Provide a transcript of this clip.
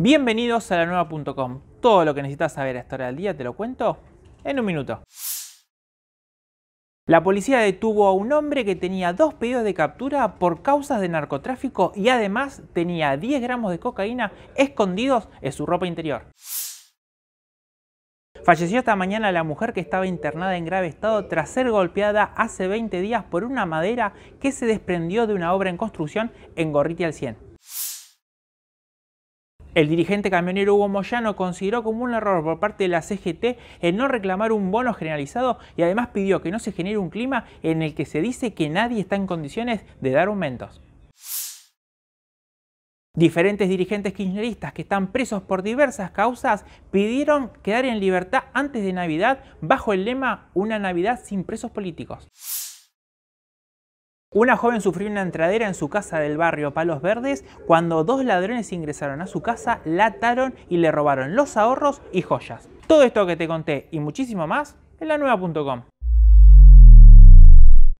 Bienvenidos a la nueva.com. Todo lo que necesitas saber a esta hora del día te lo cuento en un minuto. La policía detuvo a un hombre que tenía dos pedidos de captura por causas de narcotráfico y además tenía 10 gramos de cocaína escondidos en su ropa interior. Falleció esta mañana la mujer que estaba internada en grave estado tras ser golpeada hace 20 días por una madera que se desprendió de una obra en construcción en Gorriti al 100. El dirigente camionero Hugo Moyano consideró como un error por parte de la CGT el no reclamar un bono generalizado y además pidió que no se genere un clima en el que se dice que nadie está en condiciones de dar aumentos. Diferentes dirigentes kirchneristas que están presos por diversas causas pidieron quedar en libertad antes de Navidad bajo el lema Una Navidad sin presos políticos. Una joven sufrió una entradera en su casa del barrio Palos Verdes cuando dos ladrones ingresaron a su casa, la ataron y le robaron los ahorros y joyas. Todo esto que te conté y muchísimo más en la nueva.com.